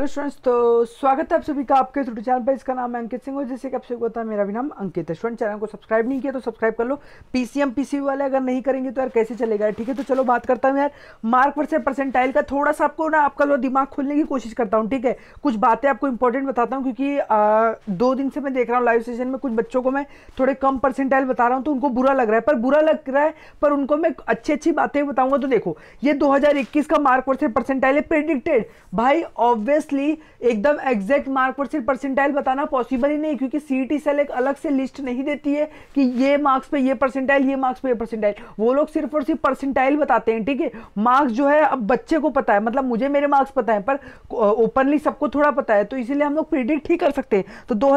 hello तो friends तो स्वागत है आप सभी का आपके यूट्यूब चैनल पर इसका नाम है अंकित सिंह और जैसे कि आप सभी को पता है मेरा भी नाम अंकित है स्टूडेंट चैनल को सब्सक्राइब नहीं किया तो सब्सक्राइब कर लो पीसीएम पीसी वाले अगर नहीं करेंगे तो यार कैसे चलेगा ठीक है तो चलो बात करता हूँ यार मार्क पर से परसेंटाइल का थोड़ा सा आपको ना आपका जो दिमाग खोलने की कोशिश करता हूँ ठीक है कुछ बातें आपको इंपॉर्टेंट बताता हूँ क्योंकि आ, दो दिन से मैं देख रहा हूँ लाइव सेशन में कुछ बच्चों को मैं थोड़े कम परसेंटाइल बता रहा हूँ तो उनको बुरा लग रहा है पर बुरा लग रहा है पर उनको मैं अच्छी अच्छी बातें बताऊँगा तो देखो ये दो का मार्क पर से परसेंटाइल है प्रिडिक्टेड भाई ऑब्वियस ऑब्वियसली एकदम एग्जैक्ट मार्क पर सिर्फ परसेंटाइल बताना पॉसिबल ही नहीं क्योंकि सी टी सेल एक अलग से लिस्ट नहीं देती है कि ये मार्क्स पे ये परसेंटाइल ये मार्क्स पे ये परसेंटाइल वो लोग सिर्फ और सिर्फ परसेंटाइल बताते हैं ठीक है मार्क्स जो है अब बच्चे को पता है मतलब मुझे मेरे मार्क्स पता है पर ओपनली सबको थोड़ा पता है तो इसीलिए हम लोग प्रिडिक्ट ही कर सकते हैं तो दो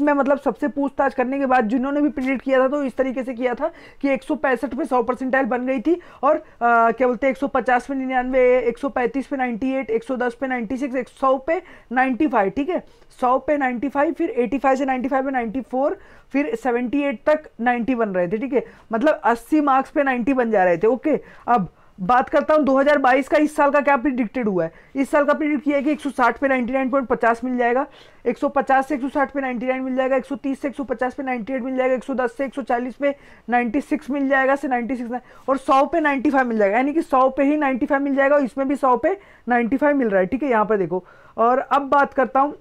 में मतलब सबसे पूछताछ करने के बाद जिन्होंने भी प्रिडिक्ट किया था तो इस तरीके से किया था कि एक पे सौ परसेंटाइल बन गई थी और क्या बोलते हैं एक सौ पचास पे निन्यानवे एक सौ पैंतीस पे नाइन्टी एट एक सौ दस पे नाइन्टी सिक्स सौ पे नाइन्टी फाइव ठीक है सौ पे नाइन्टी फाइव फिर एटी फाइव से नाइन्टी फाइव पे नाइन्टी फोर फिर सेवेंटी एट तक नाइन्टी बन रहे थे ठीक है मतलब अस्सी मार्क्स पे नाइन्टी बन जा रहे थे ओके अब बात करता हूँ 2022 का इस साल का क्या प्रिडिक्टेड हुआ है इस साल का प्रिडिक्ट किया है कि 160 पे 99.50 मिल जाएगा 150 से 160 पे 99 मिल जाएगा 130 से 150 पे 98 मिल जाएगा 110 से 140 पे 96 मिल जाएगा से 96 और 100 पे 95 मिल जाएगा यानी कि 100 पे ही 95 मिल जाएगा और इसमें भी 100 पे 95 मिल रहा है ठीक है यहाँ पर देखो और अब बात करता हूँ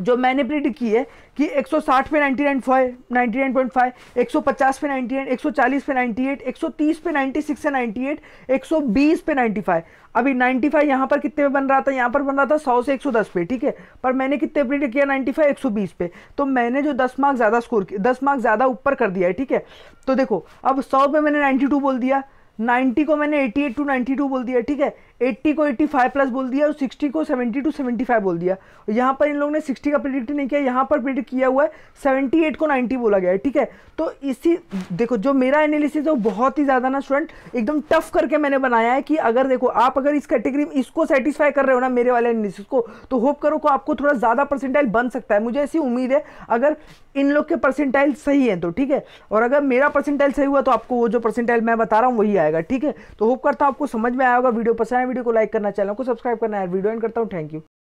जो मैंने प्रिड की है कि 160 पे 99.5 99.5 150 पे 99 140 पे 98 130 पे 96 से 98 120 पे 95 अभी 95 फाइव यहाँ पर कितने पे बन रहा था यहाँ पर बन रहा था 100 से 110 पे ठीक है पर मैंने कितने प्रिड किया 95 120 पे तो मैंने जो 10 मार्क ज़्यादा स्कोर किया 10 मार्क ज़्यादा ऊपर कर दिया है ठीक है तो देखो अब सौ पे मैंने नाइन्टी बोल दिया 90 को मैंने 88 टू 92 बोल दिया ठीक है 80 को 85 प्लस बोल दिया और 60 को 70 टू 75 बोल दिया और यहाँ पर इन लोगों ने 60 का प्रिडिक्ट नहीं किया यहाँ पर प्रिडिक्ट किया हुआ है 78 को 90 बोला गया है ठीक है तो इसी देखो जो मेरा एनालिसिस है वो बहुत ही ज़्यादा ना स्टूडेंट एकदम टफ करके मैंने बनाया है कि अगर देखो आप अगर इस कैटेगरी में इसको सेटिस्फाई कर रहे हो ना मेरे वाले एनालिसिस को तो होप करो को आपको थोड़ा ज़्यादा परसेंटाइल बन सकता है मुझे ऐसी उम्मीद है अगर इन लोग के परसेंटाइल सही है तो ठीक है और अगर मेरा परसेंटाइल सही हुआ तो आपको वो जो परसेंटाइल मैं बता रहा हूँ वही आएगा जाएगा ठीक है तो होप करता हूँ आपको समझ में आया होगा वीडियो पसंद आया वीडियो को लाइक करना चैनल को सब्सक्राइब करना है वीडियो एंड करता हूँ थैंक यू